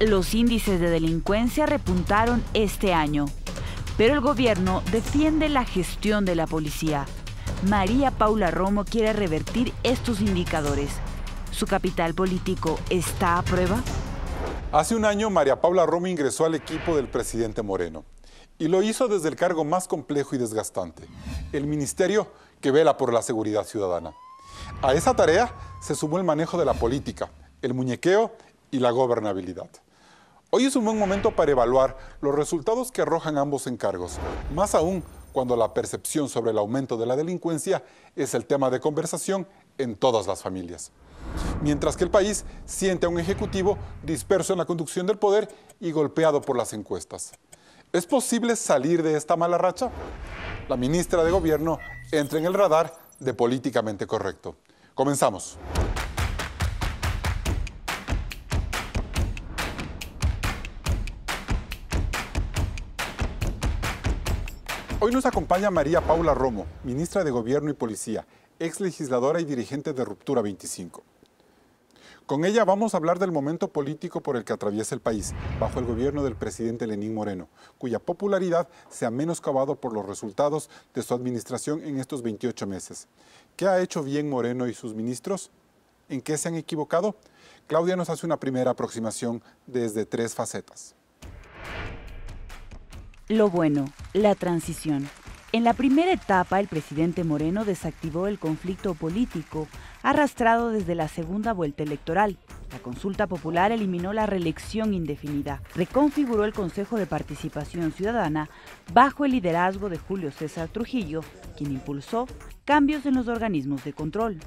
Los índices de delincuencia repuntaron este año, pero el gobierno defiende la gestión de la policía. María Paula Romo quiere revertir estos indicadores. ¿Su capital político está a prueba? Hace un año María Paula Romo ingresó al equipo del presidente Moreno y lo hizo desde el cargo más complejo y desgastante, el ministerio que vela por la seguridad ciudadana. A esa tarea se sumó el manejo de la política, el muñequeo y la gobernabilidad. Hoy es un buen momento para evaluar los resultados que arrojan ambos encargos, más aún cuando la percepción sobre el aumento de la delincuencia es el tema de conversación en todas las familias. Mientras que el país siente a un ejecutivo disperso en la conducción del poder y golpeado por las encuestas. ¿Es posible salir de esta mala racha? La ministra de Gobierno entra en el radar de políticamente correcto. Comenzamos. Hoy nos acompaña María Paula Romo, ministra de Gobierno y Policía, ex legisladora y dirigente de Ruptura 25. Con ella vamos a hablar del momento político por el que atraviesa el país, bajo el gobierno del presidente Lenín Moreno, cuya popularidad se ha menoscabado por los resultados de su administración en estos 28 meses. ¿Qué ha hecho bien Moreno y sus ministros? ¿En qué se han equivocado? Claudia nos hace una primera aproximación desde tres facetas. Lo bueno, la transición. En la primera etapa, el presidente Moreno desactivó el conflicto político arrastrado desde la segunda vuelta electoral. La consulta popular eliminó la reelección indefinida, reconfiguró el Consejo de Participación Ciudadana bajo el liderazgo de Julio César Trujillo, quien impulsó cambios en los organismos de control.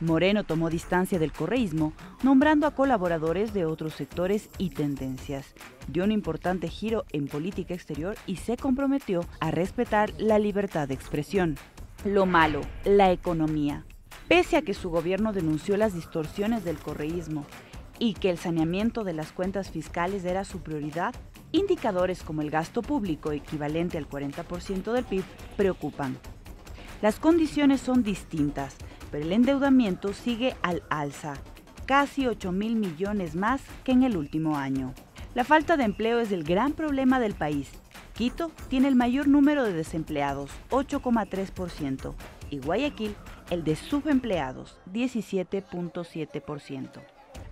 Moreno tomó distancia del correísmo, nombrando a colaboradores de otros sectores y tendencias. Dio un importante giro en política exterior y se comprometió a respetar la libertad de expresión. Lo malo, la economía. Pese a que su gobierno denunció las distorsiones del correísmo y que el saneamiento de las cuentas fiscales era su prioridad, indicadores como el gasto público equivalente al 40% del PIB preocupan. Las condiciones son distintas pero el endeudamiento sigue al alza, casi 8 mil millones más que en el último año. La falta de empleo es el gran problema del país. Quito tiene el mayor número de desempleados, 8,3%, y Guayaquil el de subempleados, 17,7%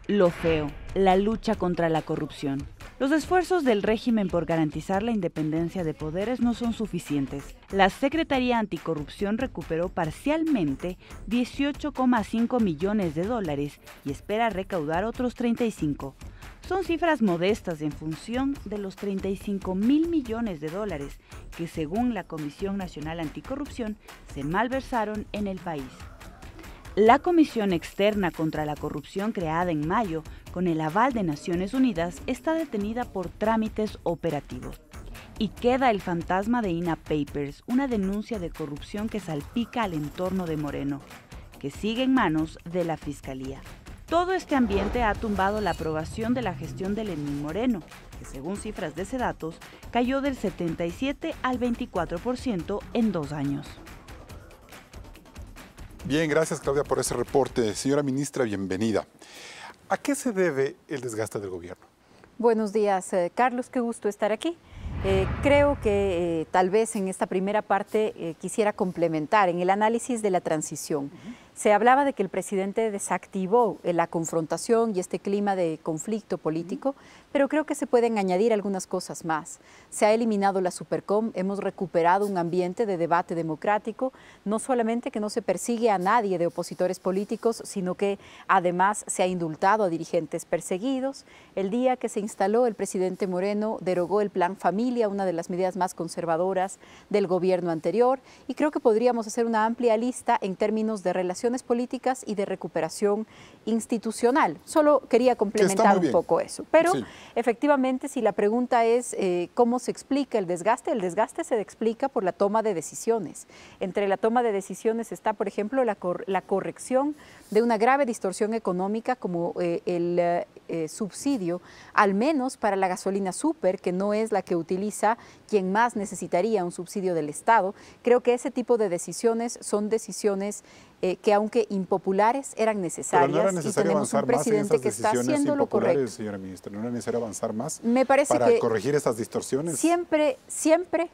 lo feo, la lucha contra la corrupción. Los esfuerzos del régimen por garantizar la independencia de poderes no son suficientes. La Secretaría Anticorrupción recuperó parcialmente 18,5 millones de dólares y espera recaudar otros 35. Son cifras modestas en función de los 35 mil millones de dólares que, según la Comisión Nacional Anticorrupción, se malversaron en el país. La Comisión Externa contra la Corrupción creada en mayo con el aval de Naciones Unidas está detenida por trámites operativos. Y queda el fantasma de INA Papers, una denuncia de corrupción que salpica al entorno de Moreno, que sigue en manos de la Fiscalía. Todo este ambiente ha tumbado la aprobación de la gestión de Lenín Moreno, que según cifras de Sedatos cayó del 77 al 24% en dos años. Bien, gracias Claudia por ese reporte. Señora ministra, bienvenida. ¿A qué se debe el desgaste del gobierno? Buenos días, eh, Carlos, qué gusto estar aquí. Eh, creo que eh, tal vez en esta primera parte quisiera complementar en el análisis de la transición. Se hablaba de que el presidente desactivó la confrontación y este clima de conflicto político, pero creo que se pueden añadir algunas cosas más. Se ha eliminado la Supercom, hemos recuperado un ambiente de debate democrático, no solamente que no se persigue a nadie de opositores políticos, sino que además se ha indultado a dirigentes perseguidos. El día que se instaló el presidente Moreno derogó el Plan Familia, una de las medidas más conservadoras del gobierno anterior, y creo que podríamos hacer una amplia lista en términos de relaciones políticas y de recuperación institucional. Solo quería complementar un poco eso. Pero Efectivamente, si la pregunta es eh, cómo se explica el desgaste, el desgaste se explica por la toma de decisiones. Entre la toma de decisiones está, por ejemplo, la, corrección de una grave distorsión económica como eh, el eh, subsidio, al menos para la gasolina super, que no es la que utiliza quien más necesitaría un subsidio del Estado. Creo que ese tipo de decisiones son decisiones eh, que aunque impopulares eran necesarias Pero no era necesario y tenemos un presidente que está haciendo lo correcto. Señora ministra, no era necesario avanzar más Me para corregir esas distorsiones. Siempre, siempre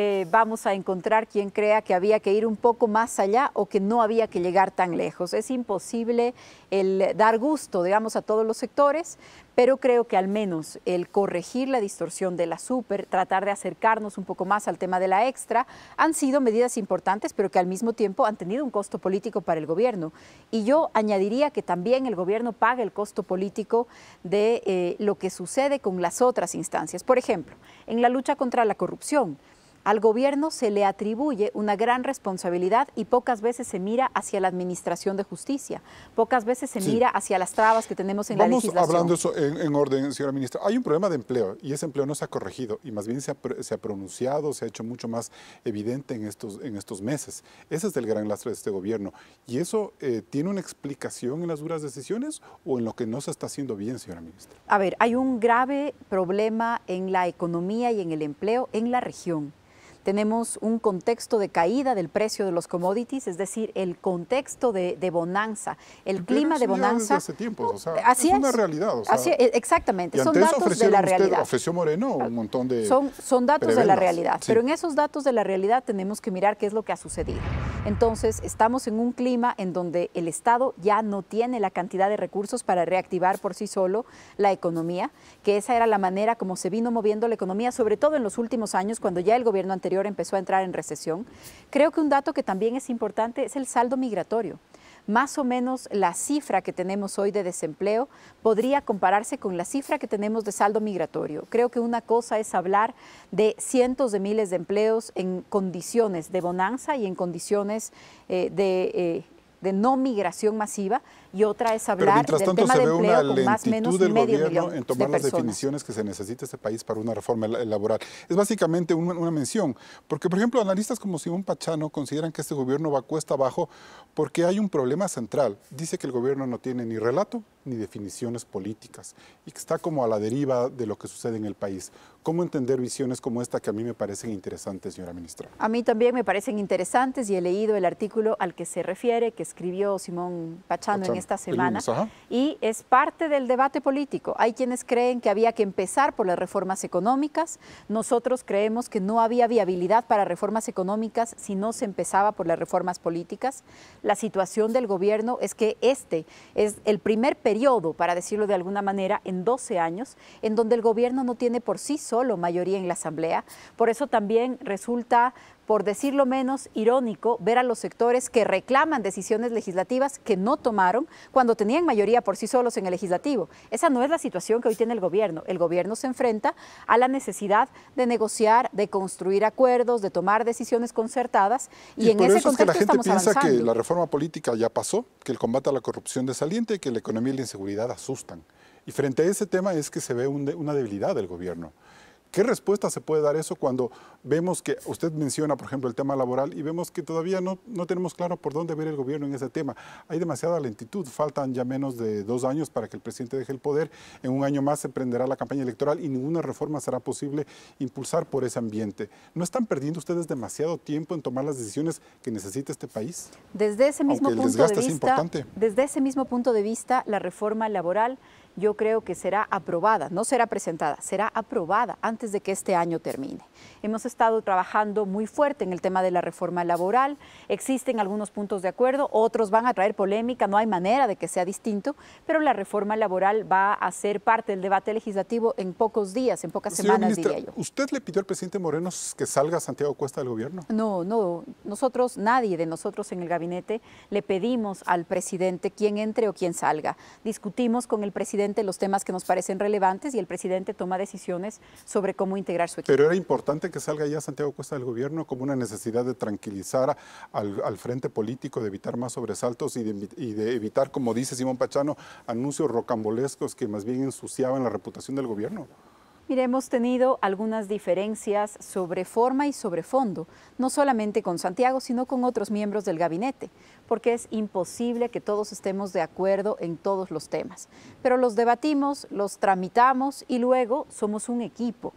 eh, vamos a encontrar quien crea que había que ir un poco más allá o que no había que llegar tan lejos. Es imposible el dar gusto, digamos, a todos los sectores, pero creo que al menos el corregir la distorsión de la super, tratar de acercarnos un poco más al tema de la extra, han sido medidas importantes, pero que al mismo tiempo han tenido un costo político para el gobierno. Y yo añadiría que también el gobierno paga el costo político de eh, lo que sucede con las otras instancias. Por ejemplo, en la lucha contra la corrupción. Al gobierno se le atribuye una gran responsabilidad y pocas veces se mira hacia la administración de justicia, pocas veces se mira hacia las trabas que tenemos en la legislación. hablando eso en, orden, señora ministra. Hay un problema de empleo y ese empleo no se ha corregido y más bien se ha, pronunciado, se ha hecho mucho más evidente en estos, en estos meses. Ese es el gran lastre de este gobierno. ¿Y eso eh, tiene una explicación en las duras decisiones o en lo que no se está haciendo bien, señora ministra? A ver, hay un grave problema en la economía y en el empleo en la región tenemos un contexto de caída del precio de los commodities, es decir, el contexto de, bonanza, el clima de bonanza. es, una realidad. exactamente, son datos de la realidad. ofreció Moreno un montón de. Son, datos de la realidad, pero en esos datos de la realidad tenemos que mirar qué es lo que ha sucedido. Entonces, estamos en un clima en donde el Estado ya no tiene la cantidad de recursos para reactivar por sí solo la economía, que esa era la manera como se vino moviendo la economía, sobre todo en los últimos años, cuando ya el gobierno anterior empezó a entrar en recesión. Creo que un dato que también es importante es el saldo migratorio. Más o menos la cifra que tenemos hoy de desempleo podría compararse con la cifra que tenemos de saldo migratorio. Creo que una cosa es hablar de cientos de miles de empleos en condiciones de bonanza y en condiciones eh, eh, de no migración masiva y otra es hablar del tema de empleo con más o menos del gobierno en tomar las definiciones que se necesita este país para una reforma laboral. Es básicamente una, mención, porque por ejemplo analistas como Simón Pachano consideran que este gobierno va cuesta abajo porque hay un problema central. Dice que el gobierno no tiene ni relato ni definiciones políticas y que está como a la deriva de lo que sucede en el país. ¿Cómo entender visiones como esta que a mí me parecen interesantes, señora ministra? A mí también me parecen interesantes y he leído el artículo al que se refiere, que escribió Simón Pachano, esta semana y es parte del debate político. Hay quienes creen que había que empezar por las reformas económicas. Nosotros creemos que no había viabilidad para reformas económicas si no se empezaba por las reformas políticas. La situación del gobierno es que este es el primer periodo, para decirlo de alguna manera, en 12 años, en donde el gobierno no tiene por sí solo mayoría en la Asamblea. Por eso también resulta por decirlo menos, irónico ver a los sectores que reclaman decisiones legislativas que no tomaron cuando tenían mayoría por sí solos en el legislativo. Esa no es la situación que hoy tiene el gobierno. El gobierno se enfrenta a la necesidad de negociar, de construir acuerdos, de tomar decisiones concertadas y, en por ese eso es que la gente piensa que la reforma política ya pasó, que el combate a la corrupción desaliente y que la economía y la inseguridad asustan. Y frente a ese tema es que se ve una debilidad del gobierno. ¿Qué respuesta se puede dar eso cuando vemos que usted menciona, por ejemplo, el tema laboral y vemos que todavía no, no tenemos claro por dónde ver el gobierno en ese tema? Hay demasiada lentitud, faltan ya menos de dos años para que el presidente deje el poder, en un año más se prenderá la campaña electoral y ninguna reforma será posible impulsar por ese ambiente. ¿No están perdiendo ustedes demasiado tiempo en tomar las decisiones que necesita este país? Desde ese mismo, punto, Desde ese mismo punto de vista, la reforma laboral yo creo que será aprobada, no será presentada, será aprobada antes de que este año termine. Hemos estado trabajando muy fuerte en el tema de la reforma laboral, existen algunos puntos de acuerdo, otros van a traer polémica, no hay manera de que sea distinto, pero la reforma laboral va a ser parte del debate legislativo en pocos días, en pocas semanas, diría yo. ¿Usted le pidió al presidente Moreno que salga Santiago Cuesta del gobierno? No, no, nosotros, nadie de nosotros en el gabinete le pedimos al presidente quién entre o quién salga. Discutimos con el presidente los temas que nos parecen relevantes y el presidente toma decisiones sobre cómo integrar su equipo. Pero era importante que salga ya Santiago Cuesta del gobierno como una necesidad de tranquilizar al, frente político, de evitar más sobresaltos y de evitar, como dice Simón Pachano, anuncios rocambolescos que más bien ensuciaban la reputación del gobierno. Mire, hemos tenido algunas diferencias sobre forma y sobre fondo, no solamente con Santiago, sino con otros miembros del gabinete, porque es imposible que todos estemos de acuerdo en todos los temas. Pero los debatimos, los tramitamos y luego somos un equipo.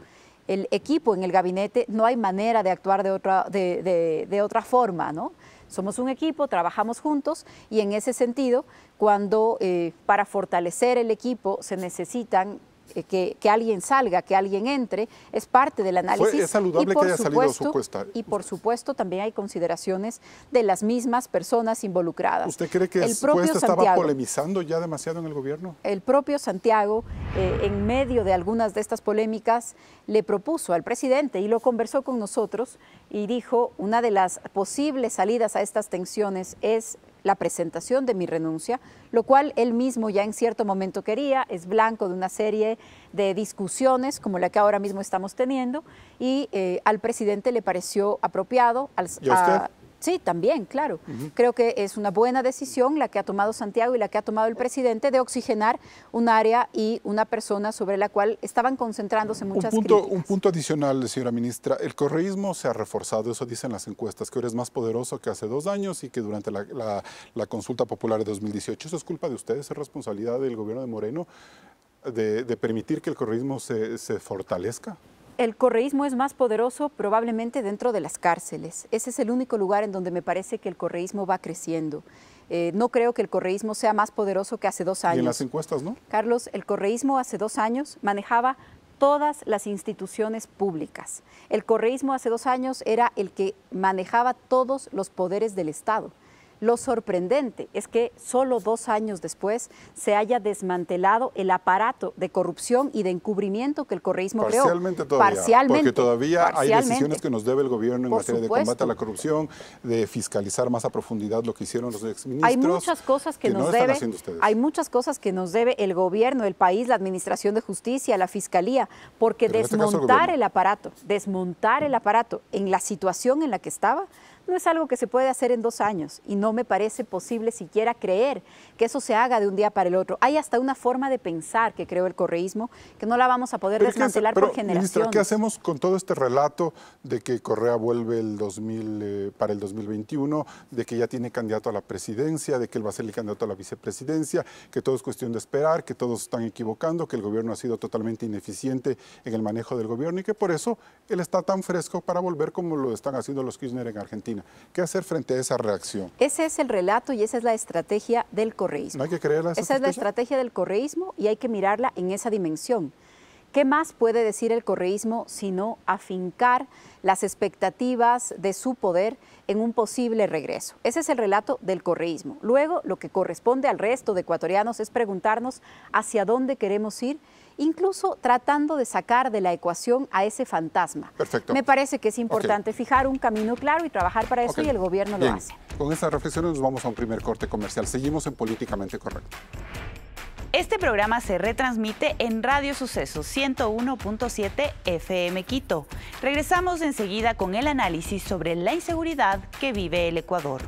El equipo en el gabinete no hay manera de actuar de otra, de, otra forma, ¿no? Somos un equipo, trabajamos juntos y en ese sentido, cuando eh, para fortalecer el equipo se necesitan eh, que, alguien salga, que alguien entre, es parte del análisis. es saludable y por supuesto, Y por supuesto también hay consideraciones de las mismas personas involucradas. ¿Usted cree que el propio Santiago, estaba polemizando ya demasiado en el gobierno? El propio Santiago, eh, en medio de algunas de estas polémicas, le propuso al presidente y lo conversó con nosotros y dijo, una de las posibles salidas a estas tensiones es la presentación de mi renuncia, lo cual él mismo ya en cierto momento quería, es blanco de una serie de discusiones como la que ahora mismo estamos teniendo y eh, al presidente le pareció apropiado. Al, Sí, también, claro. Creo que es una buena decisión la que ha tomado Santiago y la que ha tomado el presidente de oxigenar un área y una persona sobre la cual estaban concentrándose muchas un punto, Un punto adicional, señora ministra. El correísmo se ha reforzado, eso dicen las encuestas, que ahora es más poderoso que hace dos años y que durante la, consulta popular de 2018. ¿Eso es culpa de ustedes? ¿Es responsabilidad del gobierno de Moreno de, permitir que el correísmo se, se fortalezca? el correísmo es más poderoso probablemente dentro de las cárceles. Ese es el único lugar en donde me parece que el correísmo va creciendo. Eh, no creo que el correísmo sea más poderoso que hace dos años. en las encuestas, no? Carlos, el correísmo hace dos años manejaba todas las instituciones públicas. El correísmo hace dos años era el que manejaba todos los poderes del Estado. Lo sorprendente es que solo dos años después se haya desmantelado el aparato de corrupción y de encubrimiento que el correísmo creó. Parcialmente todavía. porque todavía hay decisiones que nos debe el gobierno en materia de combate a la corrupción, de fiscalizar más a profundidad lo que hicieron los exministros. Hay muchas cosas que, nos debe. Hay muchas cosas que nos debe el gobierno, el país, la administración de justicia, la fiscalía, porque este desmontar el aparato, desmontar el aparato en la situación en la que estaba no es algo que se puede hacer en dos años y no me parece posible siquiera creer que eso se haga de un día para el otro. Hay hasta una forma de pensar que creo el correísmo que no la vamos a poder desmantelar por generaciones. ¿qué hacemos con todo este relato de que Correa vuelve el 2000, eh, para el 2021, de que ya tiene candidato a la presidencia, de que él va a ser el candidato a la vicepresidencia, que todo es cuestión de esperar, que todos están equivocando, que el gobierno ha sido totalmente ineficiente en el manejo del gobierno y que por eso él está tan fresco para volver como lo están haciendo los Kirchner en Argentina? ¿Qué hacer frente a esa reacción? Ese es el relato y esa es la estrategia del correísmo. ¿No hay que Esa, esa es la estrategia del correísmo y hay que mirarla en esa dimensión. ¿Qué más puede decir el correísmo sino afincar las expectativas de su poder en un posible regreso? Ese es el relato del correísmo. Luego, lo que corresponde al resto de ecuatorianos es preguntarnos hacia dónde queremos ir incluso tratando de sacar de la ecuación a ese fantasma. Me parece que es importante fijar un camino claro y trabajar para eso y el gobierno lo hace. Con estas reflexiones nos vamos a un primer corte comercial. Seguimos en Políticamente Correcto. Este programa se retransmite en Radio Sucesos 101.7 FM Quito. Regresamos enseguida con el análisis sobre la inseguridad que vive el Ecuador.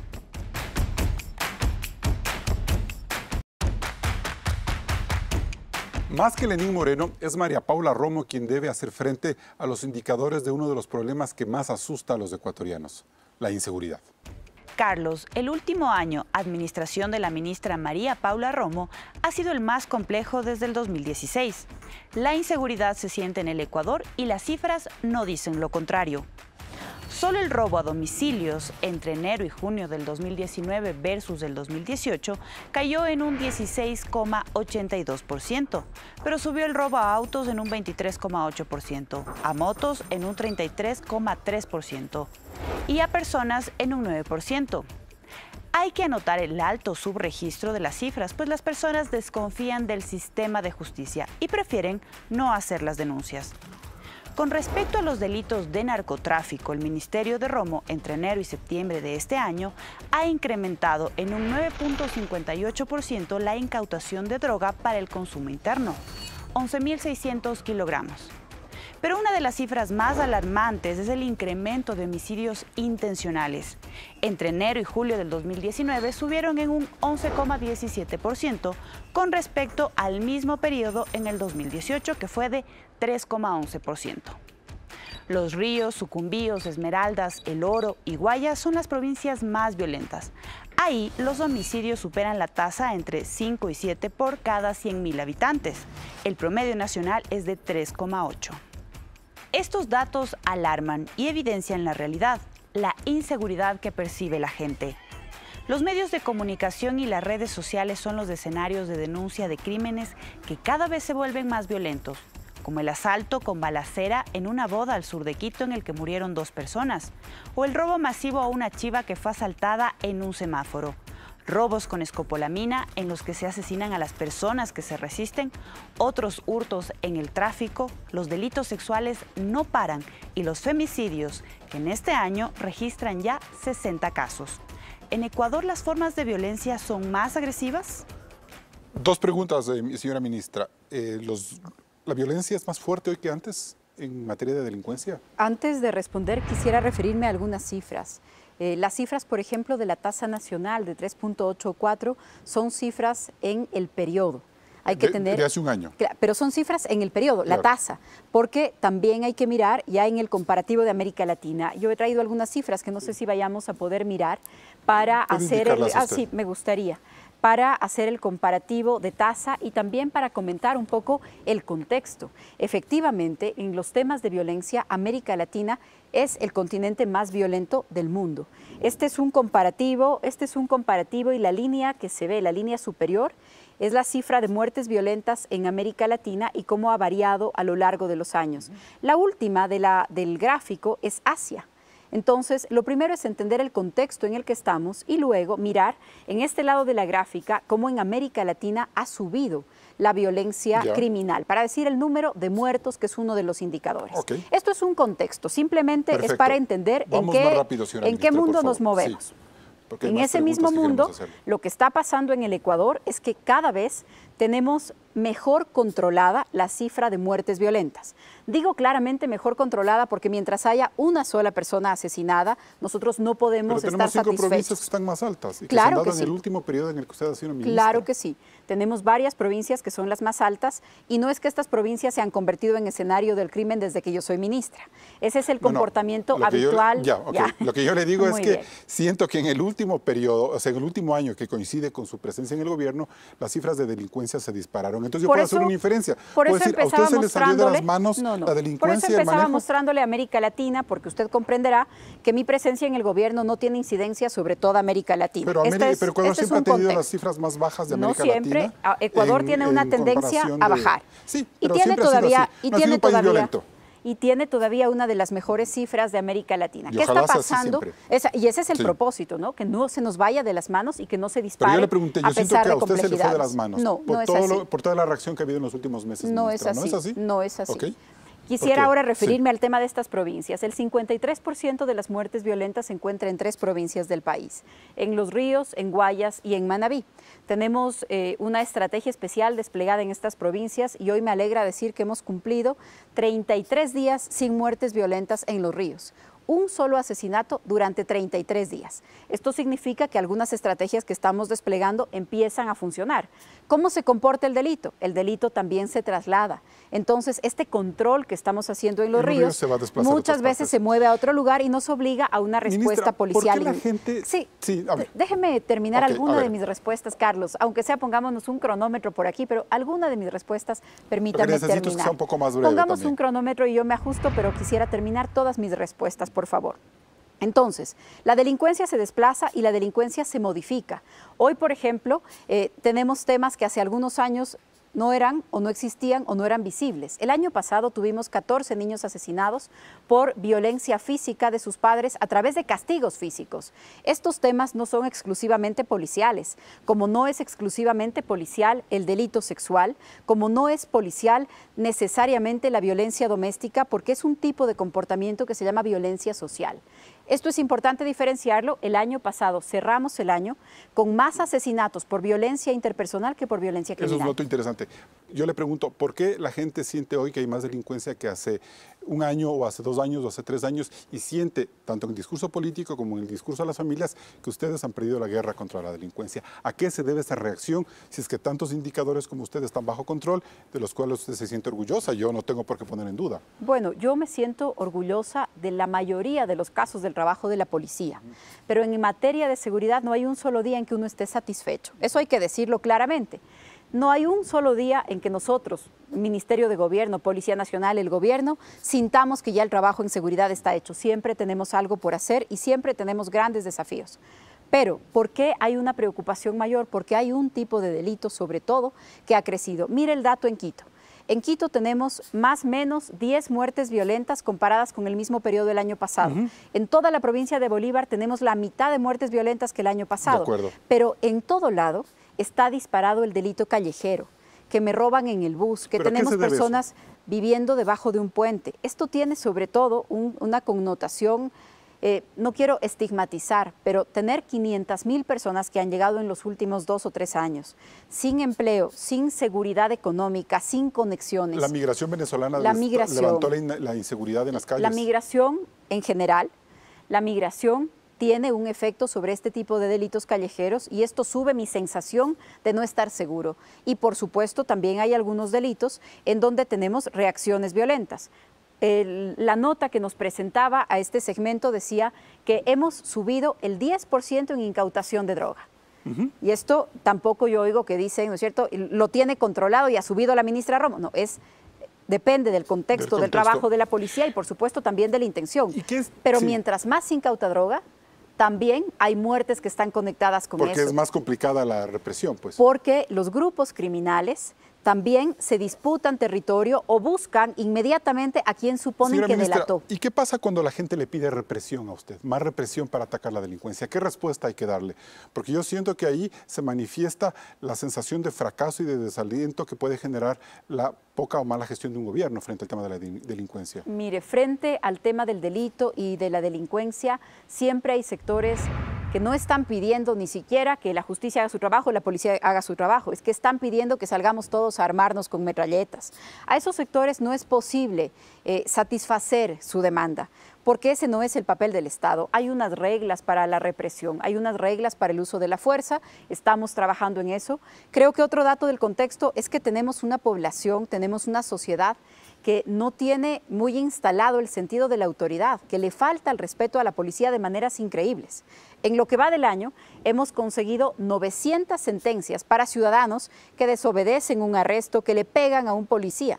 Más que Lenín Moreno, es María Paula Romo quien debe hacer frente a los indicadores de uno de los problemas que más asusta a los ecuatorianos, la inseguridad. Carlos, el último año, administración de la ministra María Paula Romo, ha sido el más complejo desde el 2016. La inseguridad se siente en el Ecuador y las cifras no dicen lo contrario. Solo el robo a domicilios entre enero y junio del 2019 versus del 2018 cayó en un 16,82%, pero subió el robo a autos en un 23,8%, a motos en un 33,3% y a personas en un 9%. Hay que anotar el alto subregistro de las cifras, pues las personas desconfían del sistema de justicia y prefieren no hacer las denuncias. Con respecto a los delitos de narcotráfico, el Ministerio de Romo, entre enero y septiembre de este año, ha incrementado en un 9.58% la incautación de droga para el consumo interno, 11.600 kilogramos. Pero una de las cifras más alarmantes es el incremento de homicidios intencionales. Entre enero y julio del 2019 subieron en un 11,17% con respecto al mismo periodo en el 2018 que fue de 3,11%. Los ríos, sucumbíos, esmeraldas, el oro y guayas son las provincias más violentas. Ahí los homicidios superan la tasa entre 5 y 7 por cada 100.000 habitantes. El promedio nacional es de 3,8. Estos datos alarman y evidencian la realidad, la inseguridad que percibe la gente. Los medios de comunicación y las redes sociales son los escenarios de denuncia de crímenes que cada vez se vuelven más violentos, como el asalto con balacera en una boda al sur de Quito en el que murieron dos personas, o el robo masivo a una chiva que fue asaltada en un semáforo, robos con escopolamina en los que se asesinan a las personas que se resisten, otros hurtos en el tráfico, los delitos sexuales no paran y los femicidios, que en este año registran ya 60 casos. ¿En Ecuador las formas de violencia son más agresivas? Dos preguntas, eh, señora ministra. Eh, los ¿La violencia es más fuerte hoy que antes en materia de delincuencia? Antes de responder, quisiera referirme a algunas cifras. Eh, las cifras, por ejemplo, de la tasa nacional de 3.84 son cifras en el periodo. Hay que tener. De hace un año. Pero son cifras en el periodo, la tasa, porque también hay que mirar ya en el comparativo de América Latina. Yo he traído algunas cifras que no sé si vayamos a poder mirar para hacer. El, ah, sí, me gustaría para hacer el comparativo de tasa y también para comentar un poco el contexto. Efectivamente, en los temas de violencia, América Latina es el continente más violento del mundo. Este es un comparativo, este es un comparativo y la línea que se ve, la línea superior, es la cifra de muertes violentas en América Latina y cómo ha variado a lo largo de los años. La última de la, del gráfico es Asia. Entonces, lo primero es entender el contexto en el que estamos y luego mirar en este lado de la gráfica cómo en América Latina ha subido la violencia criminal, para decir el número de muertos, que es uno de los indicadores. Esto es un contexto, simplemente es para entender en qué, mundo nos movemos. En ese mismo mundo, lo que está pasando en el Ecuador es que cada vez tenemos mejor controlada la cifra de muertes violentas. Digo claramente mejor controlada porque mientras haya una sola persona asesinada, nosotros no podemos estar satisfechos. Tenemos provincias que están más altas y claro que, en sí. el último periodo en el que usted ha sido ministra. Claro que sí. Tenemos varias provincias que son las más altas y no es que estas provincias se han convertido en escenario del crimen desde que yo soy ministra. Ese es el comportamiento habitual. ya, Lo que yo le digo es que siento que en el último periodo, o sea, en el último año que coincide con su presencia en el gobierno, las cifras de delincuencia se dispararon entonces yo puedo hacer una inferencia. Por eso empezaba de las manos empezaba mostrándole a América Latina, porque usted comprenderá que mi presencia en el gobierno no tiene incidencia sobre toda América Latina. Pero, América, pero Ecuador siempre ha tenido las cifras más bajas de América Latina. No ah, siempre. Ecuador tiene una tendencia a bajar. Sí, y tiene todavía. No y tiene un país todavía. Violento y tiene todavía una de las mejores cifras de América Latina. ¿Qué está pasando? y ese es el propósito, ¿no? Que no se nos vaya de las manos y que no se dispare. Pero yo le pregunté, yo siento que a usted se le fue de las manos. No, por, no es así. por toda la reacción que ha habido en los últimos meses. No, es así, ¿no es así. Quisiera ahora referirme al tema de estas provincias. El 53% de las muertes violentas se encuentra en tres provincias del país, en Los Ríos, en Guayas y en Manabí. Tenemos eh, una estrategia especial desplegada en estas provincias y hoy me alegra decir que hemos cumplido 33 días sin muertes violentas en Los Ríos, un solo asesinato durante 33 días. Esto significa que algunas estrategias que estamos desplegando empiezan a funcionar. ¿Cómo se comporta el delito? El delito también se traslada. Entonces, este control que estamos haciendo en los, ríos, muchas veces se mueve a otro lugar y nos obliga a una respuesta policial. Sí, déjeme terminar alguna de mis respuestas, Carlos, aunque sea pongámonos un cronómetro por aquí, pero alguna de mis respuestas permítame terminar. Pongamos un cronómetro y yo me ajusto, pero quisiera terminar todas mis respuestas por favor. Entonces, la delincuencia se desplaza y la delincuencia se modifica. Hoy, por ejemplo, eh, tenemos temas que hace algunos años no eran o no existían o no eran visibles. El año pasado tuvimos 14 niños asesinados por violencia física de sus padres a través de castigos físicos. Estos temas no son exclusivamente policiales, como no es exclusivamente policial el delito sexual, como no es policial necesariamente la violencia doméstica, porque es un tipo de comportamiento que se llama violencia social. Esto es importante diferenciarlo. El año pasado cerramos el año con más asesinatos por violencia interpersonal que por violencia criminal. Eso es un dato interesante. Yo le pregunto, ¿por qué la gente siente hoy que hay más delincuencia que hace un año o hace dos años o hace tres años y siente, tanto en el discurso político como en el discurso a las familias, que ustedes han perdido la guerra contra la delincuencia. ¿A qué se debe esa reacción si es que tantos indicadores como ustedes están bajo control, de los cuales usted se siente orgullosa? Yo no tengo por qué poner en duda. Bueno, yo me siento orgullosa de la mayoría de los casos del trabajo de la policía, pero en materia de seguridad no hay un solo día en que uno esté satisfecho. Eso hay que decirlo claramente. No hay un solo día en que nosotros, Ministerio de Gobierno, Policía Nacional, el Gobierno, sintamos que ya el trabajo en seguridad está hecho. Siempre tenemos algo por hacer y siempre tenemos grandes desafíos. Pero, ¿por qué hay una preocupación mayor? Porque hay un tipo de delito, sobre todo, que ha crecido. Mire el dato en Quito. En Quito tenemos más o menos 10 muertes violentas comparadas con el mismo periodo del año pasado. En toda la provincia de Bolívar tenemos la mitad de muertes violentas que el año pasado. Pero en todo lado está disparado el delito callejero, que me roban en el bus, que tenemos personas viviendo debajo de un puente. Esto tiene sobre todo una connotación, eh, no quiero estigmatizar, pero tener 500 mil personas que han llegado en los últimos dos o tres años, sin empleo, sin seguridad económica, sin conexiones. La migración venezolana levantó la inseguridad en las calles. La migración en general, la migración tiene un efecto sobre este tipo de delitos callejeros y esto sube mi sensación de no estar seguro. Y por supuesto también hay algunos delitos en donde tenemos reacciones violentas. la nota que nos presentaba a este segmento decía que hemos subido el 10% en incautación de droga. Y esto tampoco yo oigo que dicen, ¿no es cierto? Lo tiene controlado y ha subido la ministra Romo. No, es depende del contexto, del, trabajo de la policía y por supuesto también de la intención. Pero mientras más incauta droga, también hay muertes que están conectadas con Porque eso. Porque es más complicada la represión, pues. Porque los grupos criminales también se disputan territorio o buscan inmediatamente a quien suponen que delató. ¿Y qué pasa cuando la gente le pide represión a usted? Más represión para atacar la delincuencia. ¿Qué respuesta hay que darle? Porque yo siento que ahí se manifiesta la sensación de fracaso y de desaliento que puede generar la poca o mala gestión de un gobierno frente al tema de la delincuencia. Mire, frente al tema del delito y de la delincuencia, siempre hay sectores que no están pidiendo ni siquiera que la justicia haga su trabajo, la policía haga su trabajo, es que están pidiendo que salgamos todos a armarnos con metralletas. A esos sectores no es posible eh, satisfacer su demanda porque ese no es el papel del Estado. Hay unas reglas para la represión, hay unas reglas para el uso de la fuerza, estamos trabajando en eso. Creo que otro dato del contexto es que tenemos una población, tenemos una sociedad que no tiene muy instalado el sentido de la autoridad, que le falta el respeto a la policía de maneras increíbles. En lo que va del año, hemos conseguido 900 sentencias para ciudadanos que desobedecen un arresto, que le pegan a un policía.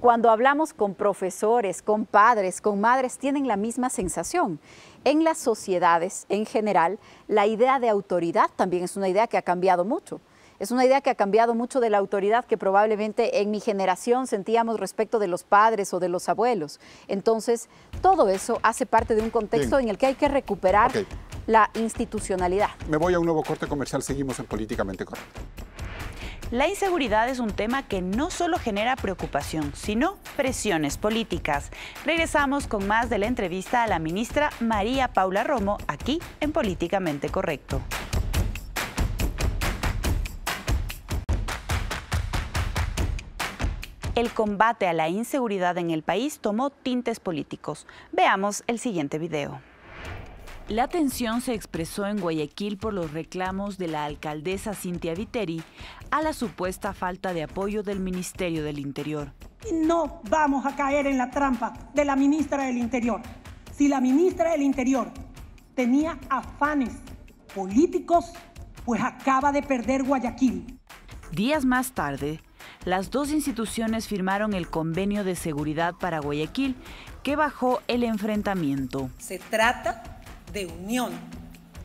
Cuando hablamos con profesores, con padres, con madres, tienen la misma sensación. En las sociedades en general, la idea de autoridad también es una idea que ha cambiado mucho. Es una idea que ha cambiado mucho de la autoridad que probablemente en mi generación sentíamos respecto de los padres o de los abuelos. Entonces, todo eso hace parte de un contexto en el que hay que recuperar la institucionalidad. Me voy a un nuevo corte comercial, seguimos en Políticamente Correcto. La inseguridad es un tema que no solo genera preocupación, sino presiones políticas. Regresamos con más de la entrevista a la ministra María Paula Romo aquí en Políticamente Correcto. el combate a la inseguridad en el país tomó tintes políticos. Veamos el siguiente video. La tensión se expresó en Guayaquil por los reclamos de la alcaldesa Cintia Viteri a la supuesta falta de apoyo del Ministerio del Interior. No vamos a caer en la trampa de la ministra del Interior. Si la ministra del Interior tenía afanes políticos, pues acaba de perder Guayaquil. Días más tarde, las dos instituciones firmaron el convenio de seguridad para Guayaquil, que bajó el enfrentamiento. Se trata de unión,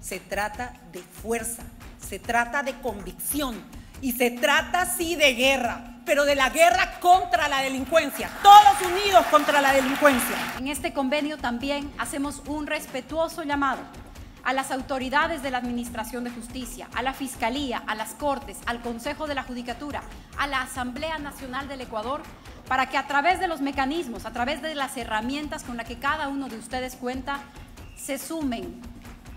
se trata de fuerza, se trata de convicción y se trata sí de guerra pero de la guerra contra la delincuencia, todos unidos contra la delincuencia. En este convenio también hacemos un respetuoso llamado a las autoridades de la Administración de Justicia, a la Fiscalía, a las Cortes, al Consejo de la Judicatura, a la Asamblea Nacional del Ecuador, para que a través de los mecanismos, a través de las herramientas con las que cada uno de ustedes cuenta, se sumen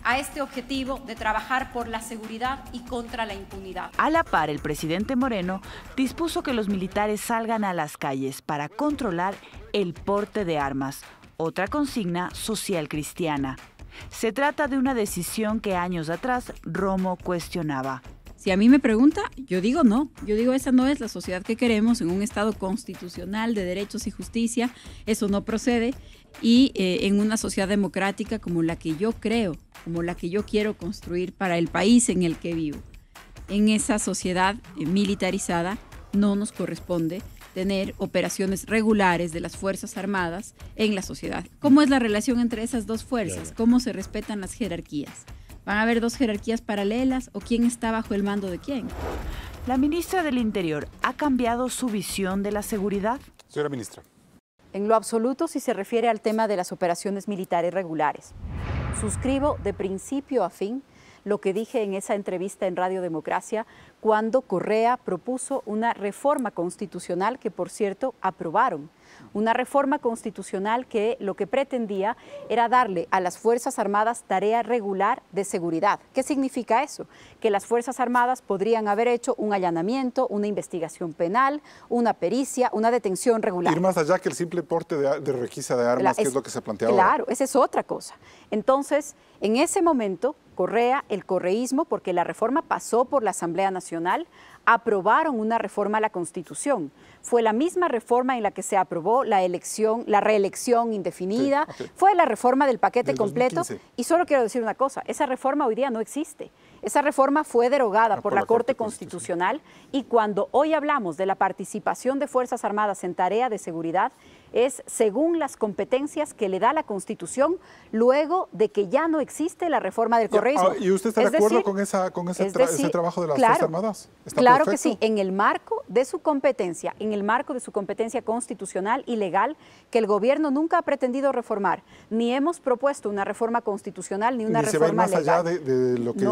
a este objetivo de trabajar por la seguridad y contra la impunidad. A la par, el presidente Moreno dispuso que los militares salgan a las calles para controlar el porte de armas, otra consigna social cristiana. Se trata de una decisión que años atrás Romo cuestionaba. Si a mí me pregunta, yo digo no. Yo digo, esa no es la sociedad que queremos en un Estado constitucional de derechos y justicia. Eso no procede. Y eh, en una sociedad democrática como la que yo creo, como la que yo quiero construir para el país en el que vivo. En esa sociedad eh, militarizada no nos corresponde tener operaciones regulares de las Fuerzas Armadas en la sociedad. ¿Cómo es la relación entre esas dos fuerzas? ¿Cómo se respetan las jerarquías? ¿Van a haber dos jerarquías paralelas o quién está bajo el mando de quién? La ministra del Interior, ¿ha cambiado su visión de la seguridad? Señora ministra. En lo absoluto si se refiere al tema de las operaciones militares regulares. Suscribo de principio a fin lo que dije en esa entrevista en Radio Democracia cuando Correa propuso una reforma constitucional que, por cierto, aprobaron. Una reforma constitucional que lo que pretendía era darle a las Fuerzas Armadas tarea regular de seguridad. ¿Qué significa eso? Que las Fuerzas Armadas podrían haber hecho un allanamiento, una investigación penal, una pericia, una detención regular. Ir más allá que el simple porte de, requisa de armas, que es lo que se planteaba. Claro, esa es otra cosa. Entonces, en ese momento, Correa, el correísmo, porque la reforma pasó por la Asamblea Nacional, aprobaron una reforma a la Constitución. Fue la misma reforma en la que se aprobó la elección, la reelección indefinida, fue la reforma del paquete completo. Y solo quiero decir una cosa, esa reforma hoy día no existe. Esa reforma fue derogada ah, por, la, Corte, Constitucional y cuando hoy hablamos de la participación de Fuerzas Armadas en tarea de seguridad, es según las competencias que le da la Constitución luego de que ya no existe la reforma del correísmo. Ah, ¿Y usted está de acuerdo con, con ese, trabajo de las Fuerzas Armadas? claro que sí, en el marco de su competencia, en el marco de su competencia constitucional y legal que el gobierno nunca ha pretendido reformar, ni hemos propuesto una reforma constitucional ni una ni reforma se va a ir más allá de, lo que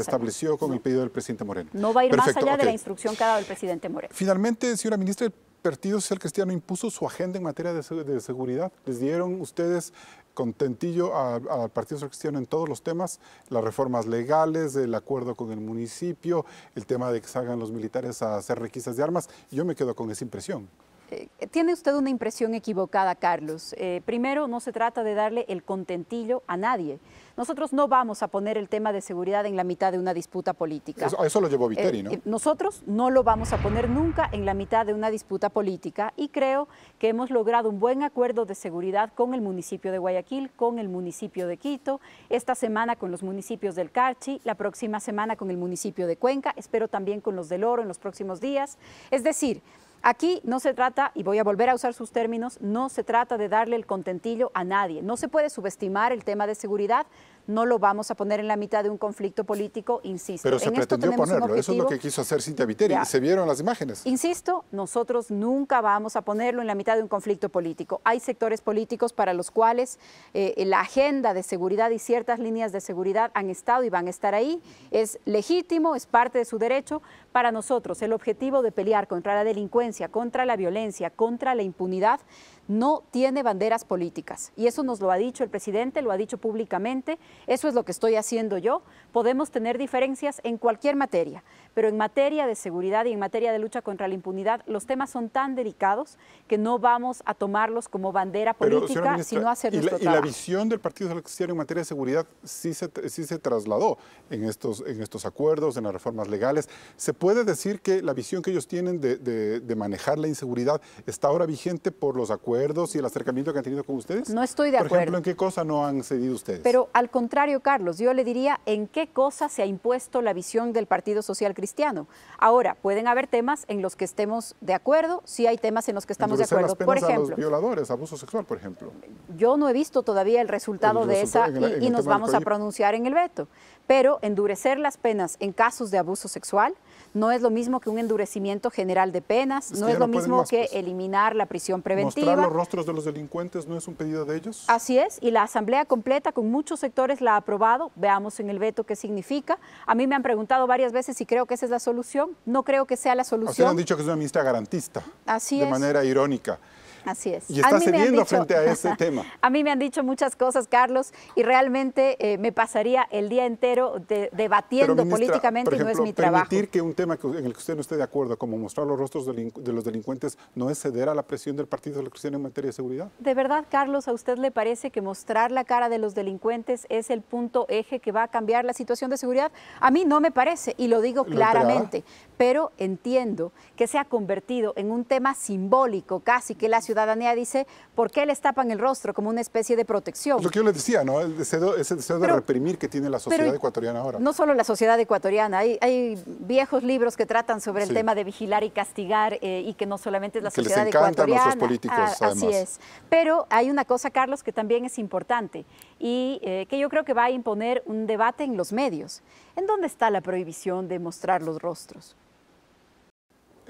estableció con el pedido del presidente Moreno. No va a ir más allá de la instrucción que ha dado el presidente Moreno. Finalmente, señora ministra, Partido Social Cristiano impuso su agenda en materia de, seguridad. Les dieron ustedes contentillo al Partido Social Cristiano en todos los temas, las reformas legales, el acuerdo con el municipio, el tema de que salgan los militares a hacer requisas de armas. Yo me quedo con esa impresión. Eh, tiene usted una impresión equivocada, Carlos. Eh, primero, no se trata de darle el contentillo a nadie. Nosotros no vamos a poner el tema de seguridad en la mitad de una disputa política. Eso, lo llevó Viteri, eh, ¿no? nosotros no lo vamos a poner nunca en la mitad de una disputa política y creo que hemos logrado un buen acuerdo de seguridad con el municipio de Guayaquil, con el municipio de Quito, esta semana con los municipios del Carchi, la próxima semana con el municipio de Cuenca, espero también con los del Oro en los próximos días. Es decir, Aquí no se trata, y voy a volver a usar sus términos, no se trata de darle el contentillo a nadie. No se puede subestimar el tema de seguridad, no lo vamos a poner en la mitad de un conflicto político, insisto. Pero se pretendió ponerlo, eso es lo que quiso hacer Cintia Viteri, se vieron las imágenes. Insisto, nosotros nunca vamos a ponerlo en la mitad de un conflicto político. Hay sectores políticos para los cuales eh, la agenda de seguridad y ciertas líneas de seguridad han estado y van a estar ahí. Es legítimo, es parte de su derecho. Para nosotros, el objetivo de pelear contra la delincuencia, contra la violencia, contra la impunidad, no tiene banderas políticas. Y eso nos lo ha dicho el presidente, lo ha dicho públicamente, eso es lo que estoy haciendo yo. Podemos tener diferencias en cualquier materia, pero en materia de seguridad y en materia de lucha contra la impunidad, los temas son tan delicados que no vamos a tomarlos como bandera política, sino hacer nuestro la, Y la visión del Partido Socialista en materia de seguridad sí se, sí se trasladó en estos, en estos acuerdos, en las reformas legales. ¿Se puede decir que la visión que ellos tienen de, de manejar la inseguridad está ahora vigente por los acuerdos? acuerdos y el acercamiento que han tenido con ustedes? No estoy de acuerdo. Por ejemplo, ¿en qué cosa no han cedido ustedes? Pero al contrario, Carlos, yo le diría en qué cosa se ha impuesto la visión del Partido Social Cristiano. Ahora, pueden haber temas en los que estemos de acuerdo, sí hay temas en los que estamos de acuerdo. Las penas por ejemplo, a los violadores, abuso sexual, por ejemplo. Yo no he visto todavía el resultado de esa y este nos vamos a pronunciar en el veto. Pero endurecer las penas en casos de abuso sexual, no es lo mismo que un endurecimiento general de penas, no es lo mismo que pues. eliminar la prisión preventiva. Mostrar los rostros de los delincuentes no es un pedido de ellos. Así es, y la asamblea completa con muchos sectores la ha aprobado, veamos en el veto qué significa. A mí me han preguntado varias veces si creo que esa es la solución, no creo que sea la solución. Ustedes han dicho que es una ministra garantista. Así es. De manera irónica. Así es. Y está cediendo frente a ese tema. A mí me han dicho muchas cosas, Carlos, y realmente eh, me pasaría el día entero debatiendo políticamente y no es mi trabajo. Permitir que un tema en el que usted no esté de acuerdo, como mostrar los rostros de los delincuentes, no es ceder a la presión del Partido de la Cristiana en materia de seguridad. ¿De verdad, Carlos, a usted le parece que mostrar la cara de los delincuentes es el punto eje que va a cambiar la situación de seguridad? A mí no me parece, y lo digo claramente pero entiendo que se ha convertido en un tema simbólico casi, que la ciudadanía dice, ¿por qué les tapan el rostro como una especie de protección? Lo que yo les decía, ¿no? ese deseo de reprimir que tiene la sociedad ecuatoriana ahora. No solo la sociedad ecuatoriana, hay, viejos libros que tratan sobre el tema de vigilar y castigar eh, y que no solamente es la que sociedad les ecuatoriana. políticos, ah, además. Así es. Pero hay una cosa, Carlos, que también es importante y eh, que yo creo que va a imponer un debate en los medios. ¿En dónde está la prohibición de mostrar los rostros?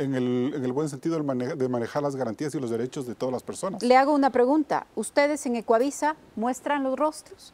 en el, buen sentido de manejar, las garantías y los derechos de todas las personas. Le hago una pregunta. ¿Ustedes en Ecuavisa muestran los rostros?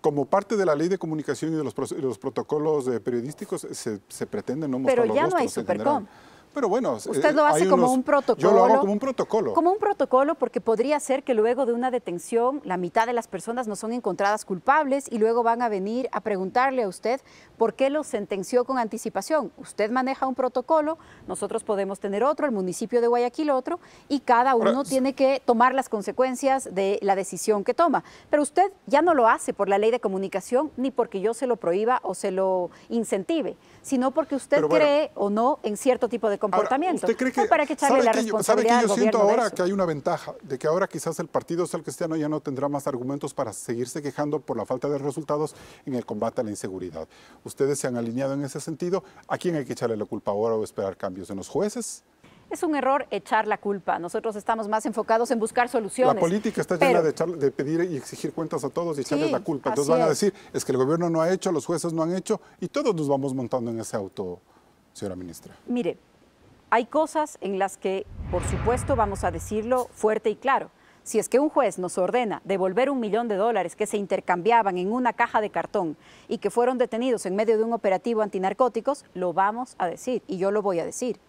como parte de la ley de comunicación y de los, protocolos periodísticos, se, pretende no mostrar los rostros. Pero ya no hay Supercom. Pero bueno, usted eh, lo hace como un protocolo. Yo lo hago como un protocolo. Como un protocolo porque podría ser que luego de una detención la mitad de las personas no son encontradas culpables y luego van a venir a preguntarle a usted por qué lo sentenció con anticipación. Usted maneja un protocolo, nosotros podemos tener otro, el municipio de Guayaquil otro y cada uno tiene que tomar las consecuencias de la decisión que toma. Pero usted ya no lo hace por la ley de comunicación ni porque yo se lo prohíba o se lo incentive, sino porque usted cree o no en cierto tipo de comportamiento. ¿usted cree que, que echarle ¿sabe la que yo, siento ahora que hay una ventaja? De que ahora quizás el Partido Social Cristiano ya no tendrá más argumentos para seguirse quejando por la falta de resultados en el combate a la inseguridad. Ustedes se han alineado en ese sentido. ¿A quién hay que echarle la culpa ahora o esperar cambios? ¿En los jueces? Es un error echar la culpa. Nosotros estamos más enfocados en buscar soluciones. La política está llena de, pedir y exigir cuentas a todos y echarles la culpa. Entonces van a decir, es que el gobierno no ha hecho, los jueces no han hecho y todos nos vamos montando en ese auto, señora ministra. Mire, hay cosas en las que, por supuesto, vamos a decirlo fuerte y claro. Si es que un juez nos ordena devolver un millón de dólares que se intercambiaban en una caja de cartón y que fueron detenidos en medio de un operativo antinarcóticos, lo vamos a decir y yo lo voy a decir.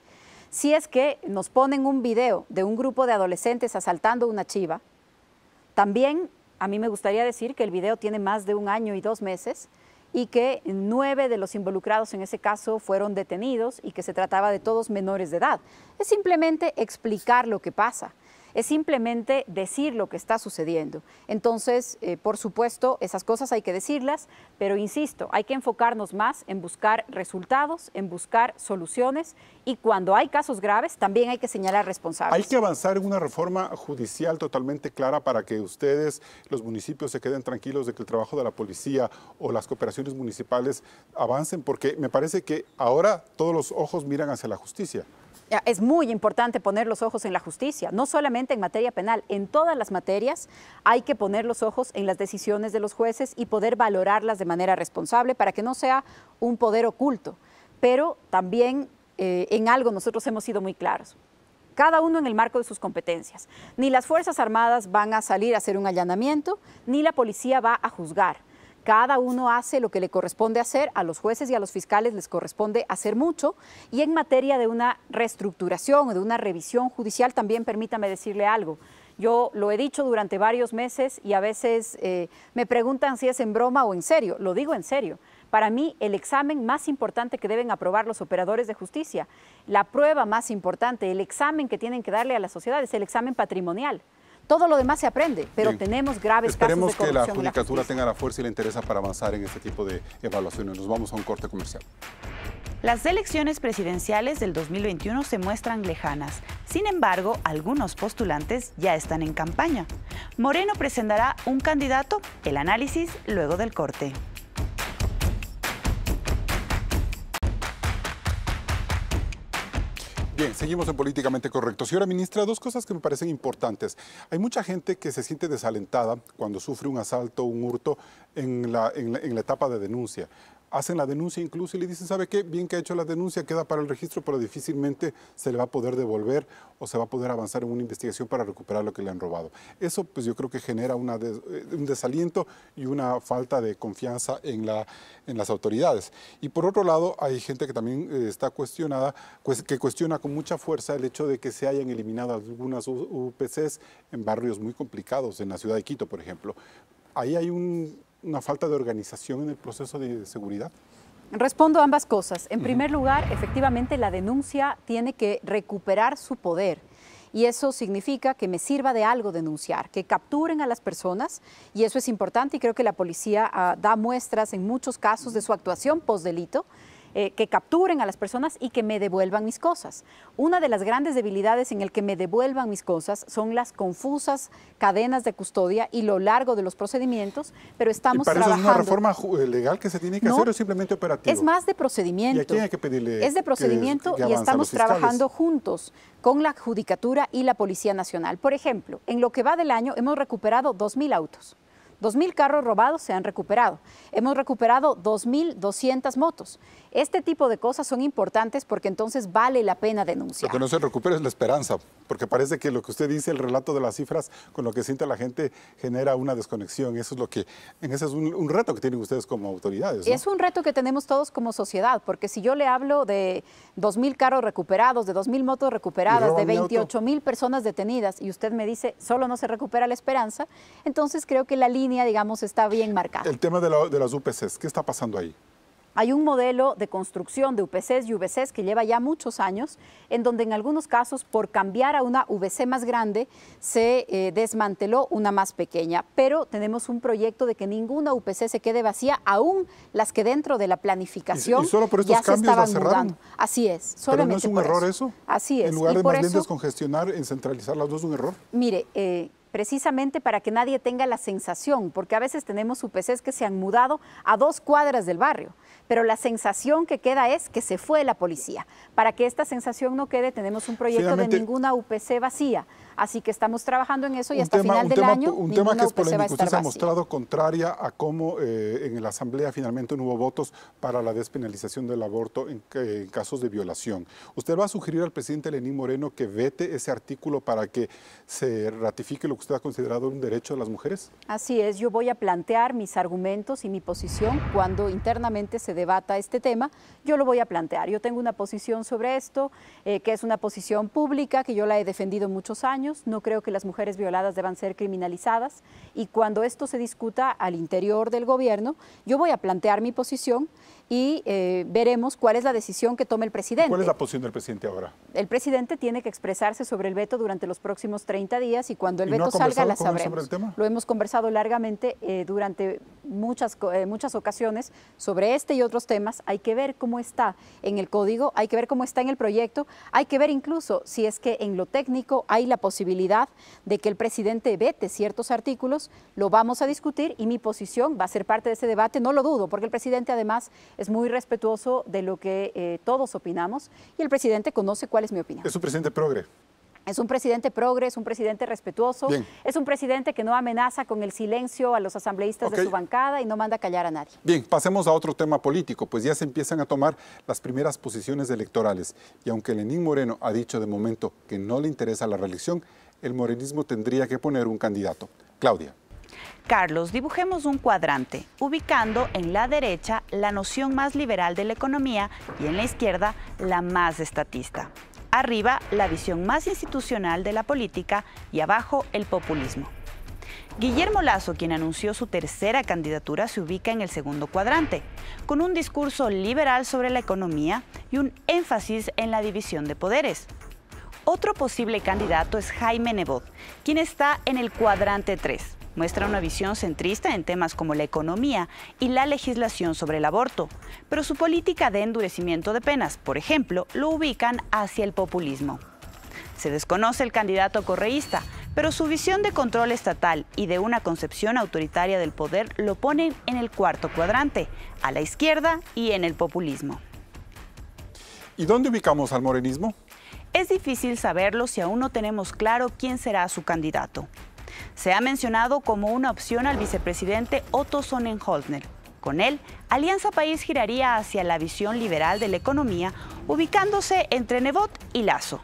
Si es que nos ponen un video de un grupo de adolescentes asaltando una chiva, también a mí me gustaría decir que el video tiene más de un año y dos meses, y que nueve de los involucrados en ese caso fueron detenidos y que se trataba de todos menores de edad. Es simplemente explicar lo que pasa es simplemente decir lo que está sucediendo. Entonces, eh, por supuesto, esas cosas hay que decirlas, pero insisto, hay que enfocarnos más en buscar resultados, en buscar soluciones y cuando hay casos graves también hay que señalar responsables. Hay que avanzar en una reforma judicial totalmente clara para que ustedes, los municipios, se queden tranquilos de que el trabajo de la policía o las cooperaciones municipales avancen, porque me parece que ahora todos los ojos miran hacia la justicia es muy importante poner los ojos en la justicia, no solamente en materia penal, en todas las materias hay que poner los ojos en las decisiones de los jueces y poder valorarlas de manera responsable para que no sea un poder oculto. Pero también eh, en algo nosotros hemos sido muy claros cada uno en el marco de sus competencias. Ni las Fuerzas Armadas van a salir a hacer un allanamiento, ni la policía va a juzgar. Cada uno hace lo que le corresponde hacer, a los jueces y a los fiscales les corresponde hacer mucho. Y en materia de una reestructuración o de una revisión judicial, también permítame decirle algo. Yo lo he dicho durante varios meses y a veces eh, me preguntan si es en broma o en serio. Lo digo en serio. Para mí, el examen más importante que deben aprobar los operadores de justicia, la prueba más importante, el examen que tienen que darle a la sociedad es el examen patrimonial. Todo lo demás se aprende, pero tenemos graves Esperemos casos Esperemos que la judicatura tenga la fuerza y la interesa para avanzar en este tipo de evaluaciones. Nos vamos a un corte comercial. Las elecciones presidenciales del 2021 se muestran lejanas. Sin embargo, algunos postulantes ya están en campaña. Moreno presentará un candidato, el análisis luego del corte. Bien, seguimos en Políticamente Correcto. Señora ministra, dos cosas que me parecen importantes. Hay mucha gente que se siente desalentada cuando sufre un asalto, un hurto en la, en la etapa de denuncia hacen la denuncia incluso y le dicen, ¿sabe qué? Bien que ha hecho la denuncia, queda para el registro, pero difícilmente se le va a poder devolver o se va a poder avanzar en una investigación para recuperar lo que le han robado. Eso pues yo creo que genera eh, un desaliento y una falta de confianza en, la, en las autoridades. Y por otro lado, hay gente que también eh, está cuestionada, pues, que cuestiona con mucha fuerza el hecho de que se hayan eliminado algunas UPCs en barrios muy complicados, en la ciudad de Quito, por ejemplo ahí hay un una falta de organización en el proceso de seguridad? Respondo ambas cosas. En primer lugar, efectivamente la denuncia tiene que recuperar su poder. Y eso significa que me sirva de algo denunciar, que capturen a las personas. Y eso es importante y creo que la policía ah, da muestras en muchos casos de su actuación post delito eh, que capturen a las personas y que me devuelvan mis cosas. Una de las grandes debilidades en el que me devuelvan mis cosas son las confusas cadenas de custodia y lo largo de los procedimientos, pero estamos trabajando. para Eso es una reforma eh, legal que se tiene que hacer o simplemente operativa? Es más de procedimiento. ¿Y a que pedirle? Es de procedimiento y estamos trabajando juntos con la Judicatura y la Policía Nacional. Por ejemplo, en lo que va del año hemos recuperado 2.000 autos. 2.000 carros robados se han recuperado. Hemos recuperado 2.200 motos. Este tipo de cosas son importantes porque entonces vale la pena denunciar. Lo que no se recupera es la esperanza, porque parece que lo que usted dice, el relato de las cifras, con lo que siente la gente, genera una desconexión. Eso es lo que, en ese es un, reto que tienen ustedes como autoridades. Es un reto que tenemos todos como sociedad, porque si yo le hablo de 2.000 carros recuperados, de 2.000 motos recuperadas, de 28.000 personas detenidas, y usted me dice, solo no se recupera la esperanza, entonces creo que la línea, digamos, está bien marcada. El tema de, de las UPCs, ¿qué está pasando ahí? Hay un modelo de construcción de UPCs y VCs que lleva ya muchos años, en donde en algunos casos por cambiar a una VC más grande se eh, desmanteló una más pequeña. Pero tenemos un proyecto de que ninguna UPC se quede vacía, aún las que dentro de la planificación solo por estos cambios se estaban Así es. ¿Pero no es un error eso? Así es. En lugar de más bien descongestionar, en centralizar las dos, un error. Mire, eh, precisamente para que nadie tenga la sensación, porque a veces tenemos UPCs que se han mudado a dos cuadras del barrio, pero la sensación que queda es que se fue la policía. Para que esta sensación no quede, tenemos un proyecto de ninguna UPC vacía, Así que estamos trabajando en eso y hasta final del año. Un tema que es pues, polémico. Usted se ha mostrado contraria a cómo eh, en la Asamblea finalmente no hubo votos para la despenalización del aborto eh, en, casos de violación. ¿Usted va a sugerir al presidente Lenín Moreno que vete ese artículo para que se ratifique lo que usted ha considerado un derecho de las mujeres? Así es, yo voy a plantear mis argumentos y mi posición cuando internamente se debata este tema. Yo lo voy a plantear. Yo tengo una posición sobre esto, eh, que es una posición pública, que yo la he defendido muchos años no creo que las mujeres violadas deban ser criminalizadas. Y cuando esto se discuta al interior del gobierno, yo voy a plantear mi posición y eh, veremos cuál es la decisión que tome el presidente. ¿Cuál es la posición del presidente ahora? El presidente tiene que expresarse sobre el veto durante los próximos 30 días y cuando el veto salga la sabremos. Sobre el tema? Lo hemos conversado largamente eh, durante muchas, eh, muchas ocasiones sobre este y otros temas. Hay que ver cómo está en el código, hay que ver cómo está en el proyecto, hay que ver incluso si es que en lo técnico hay la posibilidad de que el presidente vete ciertos artículos. Lo vamos a discutir y mi posición va a ser parte de ese debate, no lo dudo, porque el presidente además es muy respetuoso de lo que eh, todos opinamos y el presidente conoce cuál es mi opinión. Es un presidente progre. Es un presidente progre, es un presidente respetuoso, es un presidente que no amenaza con el silencio a los asambleístas de su bancada y no manda a callar a nadie. Bien, pasemos a otro tema político, pues ya se empiezan a tomar las primeras posiciones electorales y aunque Lenín Moreno ha dicho de momento que no le interesa la reelección, el morenismo tendría que poner un candidato. Claudia. Carlos, dibujemos un cuadrante, ubicando en la derecha la noción más liberal de la economía y en la izquierda la más estatista. Arriba, la visión más institucional de la política y abajo, el populismo. Guillermo Lazo, quien anunció su tercera candidatura, se ubica en el segundo cuadrante, con un discurso liberal sobre la economía y un énfasis en la división de poderes. Otro posible candidato es Jaime Nebot, quien está en el cuadrante 3 muestra una visión centrista en temas como la economía y la legislación sobre el aborto, pero su política de endurecimiento de penas, por ejemplo, lo ubican hacia el populismo. Se desconoce el candidato correísta, pero su visión de control estatal y de una concepción autoritaria del poder lo ponen en el cuarto cuadrante, a la izquierda y en el populismo. ¿Y dónde ubicamos al morenismo? Es difícil saberlo si aún no tenemos claro quién será su candidato se ha mencionado como una opción al vicepresidente Otto Sonnenholzner. Con él, Alianza País giraría hacia la visión liberal de la economía, ubicándose entre Nebot y Lazo.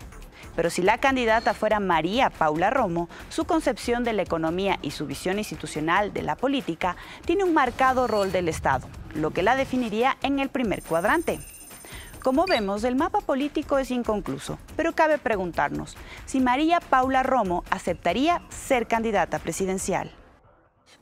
Pero si la candidata fuera María Paula Romo, su concepción de la economía y su visión institucional de la política tiene un marcado rol del Estado, lo que la definiría en el primer cuadrante. Como vemos, el mapa político es inconcluso, pero cabe preguntarnos si María Paula Romo aceptaría ser candidata presidencial.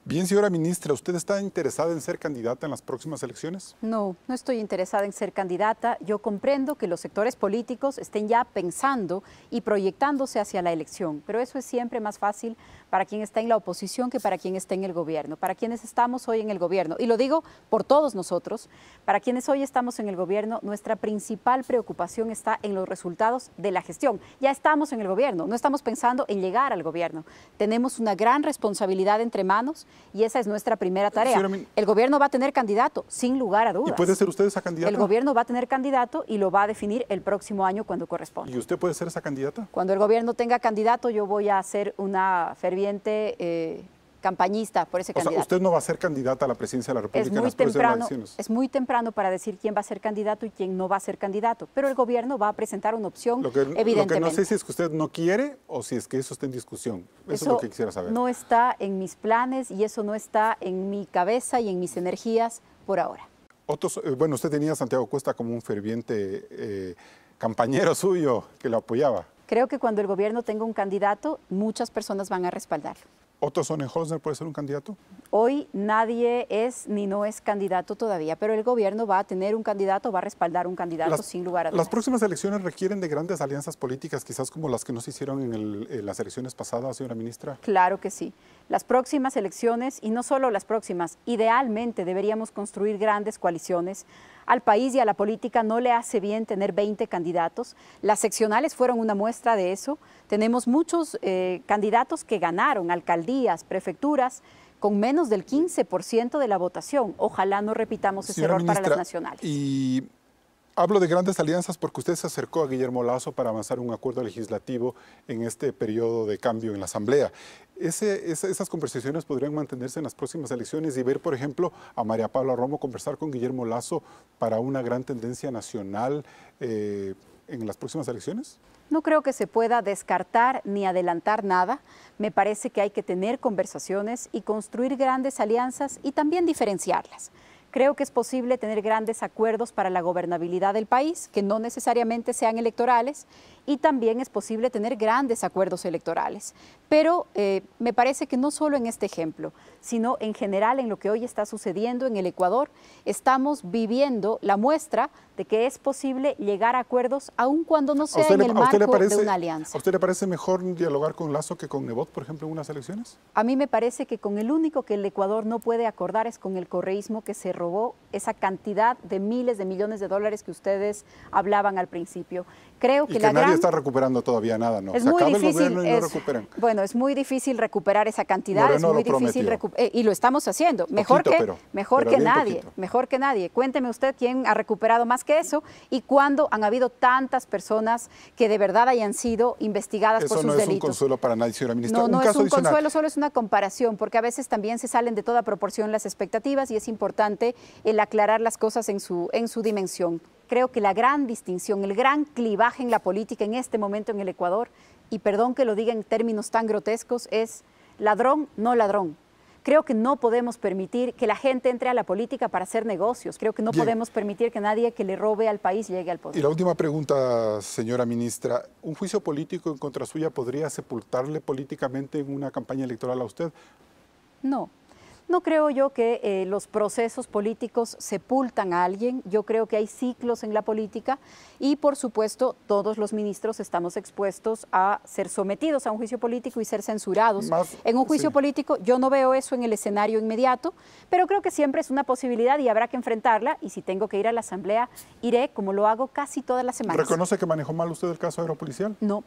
Bien, señora ministra, ¿usted está interesada en ser candidata en las próximas elecciones? No, no estoy interesada en ser candidata. Yo comprendo que los sectores políticos estén ya pensando y proyectándose hacia la elección, pero eso es siempre más fácil para quien está en la oposición que para quien está en el gobierno, para quienes estamos hoy en el gobierno. Y lo digo por todos nosotros, para quienes hoy estamos en el gobierno, nuestra principal preocupación está en los resultados de la gestión. Ya estamos en el gobierno, no estamos pensando en llegar al gobierno. Tenemos una gran responsabilidad entre manos y esa es nuestra primera tarea. El gobierno va a tener candidato, sin lugar a dudas. ¿Y puede ser usted esa candidata? El gobierno va a tener candidato y lo va a definir el próximo año cuando corresponda. ¿Y usted puede ser esa candidata? Cuando el gobierno tenga candidato, yo voy a hacer una feria ferviente eh, campañista por ese o Sea, usted no va a ser candidata a la presidencia de la República es muy temprano, Es muy temprano para decir quién va a ser candidato y quién no va a ser candidato, pero el gobierno va a presentar una opción, lo evidentemente. no sé si es que usted no quiere o si es que eso está en discusión. Eso, es lo que quisiera saber. no está en mis planes y eso no está en mi cabeza y en mis energías por ahora. Eh, bueno, usted tenía a Santiago Cuesta como un ferviente eh, campañero suyo que lo apoyaba. Creo que cuando el gobierno tenga un candidato, muchas personas van a respaldarlo. ¿Otto Sonnenholzner puede ser un candidato? Hoy nadie es ni no es candidato todavía, pero el gobierno va a tener un candidato, va a respaldar un candidato sin lugar a dudas. Las próximas elecciones requieren de grandes alianzas políticas, quizás como las que nos hicieron en, en las elecciones pasadas, señora ministra. Claro que sí. Las próximas elecciones, y no solo las próximas, idealmente deberíamos construir grandes coaliciones al país y a la política no le hace bien tener 20 candidatos. Las seccionales fueron una muestra de eso. Tenemos muchos eh, candidatos que ganaron alcaldías, prefecturas con menos del 15% de la votación. Ojalá no repitamos ese error para las nacionales. Hablo de grandes alianzas porque usted se acercó a Guillermo Lazo para avanzar un acuerdo legislativo en este periodo de cambio en la Asamblea. esas conversaciones podrían mantenerse en las próximas elecciones y ver, por ejemplo, a María Paula Romo conversar con Guillermo Lazo para una gran tendencia nacional eh, en las próximas elecciones? No creo que se pueda descartar ni adelantar nada. Me parece que hay que tener conversaciones y construir grandes alianzas y también diferenciarlas creo que es posible tener grandes acuerdos para la gobernabilidad del país, que no necesariamente sean electorales y también es posible tener grandes acuerdos electorales. Pero eh, me parece que no solo en este ejemplo, sino en general en lo que hoy está sucediendo en el Ecuador, estamos viviendo la muestra de que es posible llegar a acuerdos aun cuando no sea en el marco de una alianza. ¿A usted le parece mejor dialogar con Lazo que con Nebot, por ejemplo, en unas elecciones? A mí me parece que con el único que el Ecuador no puede acordar es con el correísmo que se robó esa cantidad de miles de millones de dólares que ustedes hablaban al principio. Creo que, que la gran está recuperando todavía nada, ¿no? Es muy difícil, Bueno, es muy difícil recuperar esa cantidad, es muy difícil recuperar eh, y lo estamos haciendo, mejor que, mejor que nadie, mejor que nadie. Cuénteme usted quién ha recuperado más que eso y cuándo han habido tantas personas que de verdad hayan sido investigadas por sus delitos. no es un consuelo para nadie, señora ministra. No, no es un consuelo, solo es una comparación, porque a veces también se salen de toda proporción las expectativas y es importante el aclarar las cosas en su, en su dimensión creo que la gran distinción, el gran clivaje en la política en este momento en el Ecuador, y perdón que lo diga en términos tan grotescos, es ladrón, no ladrón. Creo que no podemos permitir que la gente entre a la política para hacer negocios. Creo que no podemos permitir que nadie que le robe al país llegue al poder. Y la última pregunta, señora ministra. ¿Un juicio político en contra suya podría sepultarle políticamente en una campaña electoral a usted? No, no creo yo que eh, los procesos políticos sepultan a alguien, yo creo que hay ciclos en la política y por supuesto todos los ministros estamos expuestos a ser sometidos a un juicio político y ser censurados. en un juicio político yo no veo eso en el escenario inmediato, pero creo que siempre es una posibilidad y habrá que enfrentarla y si tengo que ir a la asamblea iré como lo hago casi todas las semanas. ¿Reconoce que manejó mal usted el caso agropolicial? No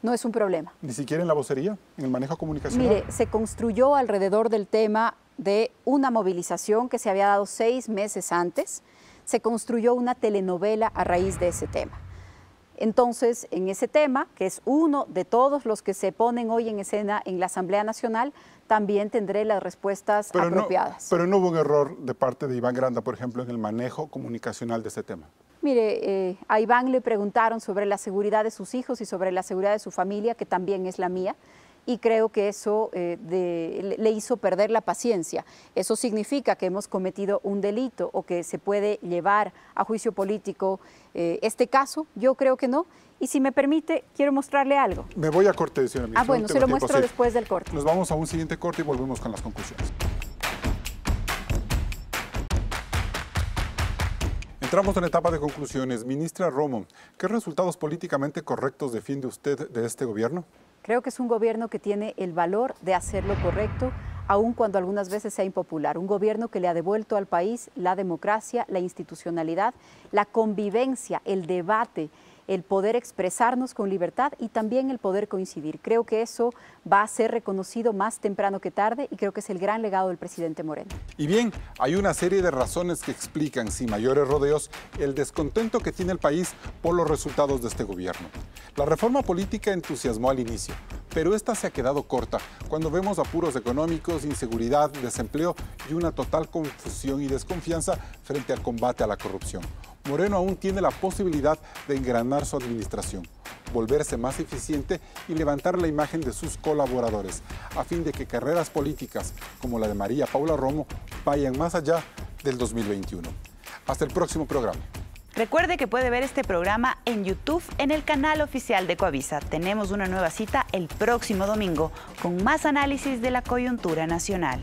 no es un problema. Ni siquiera en la vocería, en el manejo comunicacional. Mire, se construyó alrededor del tema de una movilización que se había dado seis meses antes. Se construyó una telenovela a raíz de ese tema. Entonces, en ese tema, que es uno de todos los que se ponen hoy en escena en la Asamblea Nacional, también tendré las respuestas apropiadas. pero no hubo un error de parte de Iván Granda, por ejemplo, en el manejo comunicacional de ese tema. Mire, eh, a Iván le preguntaron sobre la seguridad de sus hijos y sobre la seguridad de su familia, que también es la mía y creo que eso eh, le hizo perder la paciencia. Eso significa que hemos cometido un delito o que se puede llevar a juicio político eh, este caso. Yo creo que no. Y si me permite, quiero mostrarle algo. Me voy a corte, señora. Ah, bueno, se lo muestro después del corte. Nos vamos a un siguiente corte y volvemos con las conclusiones. Entramos en la etapa de conclusiones. Ministra Romo, ¿qué resultados políticamente correctos defiende usted de este gobierno? Creo que es un gobierno que tiene el valor de hacer lo correcto, aun cuando algunas veces sea impopular. Un gobierno que le ha devuelto al país la democracia, la institucionalidad, la convivencia, el debate, el poder expresarnos con libertad y también el poder coincidir. Creo que eso va a ser reconocido más temprano que tarde y creo que es el gran legado del presidente Moreno. Y bien, hay una serie de razones que explican, sin mayores rodeos, el descontento que tiene el país por los resultados de este gobierno. La reforma política entusiasmó al inicio, pero esta se ha quedado corta cuando vemos apuros económicos, inseguridad, desempleo y una total confusión y desconfianza frente al combate a la corrupción. Moreno aún tiene la posibilidad de engranar su administración, volverse más eficiente y levantar la imagen de sus colaboradores, a fin de que carreras políticas como la de María Paula Romo vayan más allá del 2021. Hasta el próximo programa. Recuerde que puede ver este programa en YouTube en el canal oficial de Coavisa. Tenemos una nueva cita el próximo domingo con más análisis de la coyuntura nacional.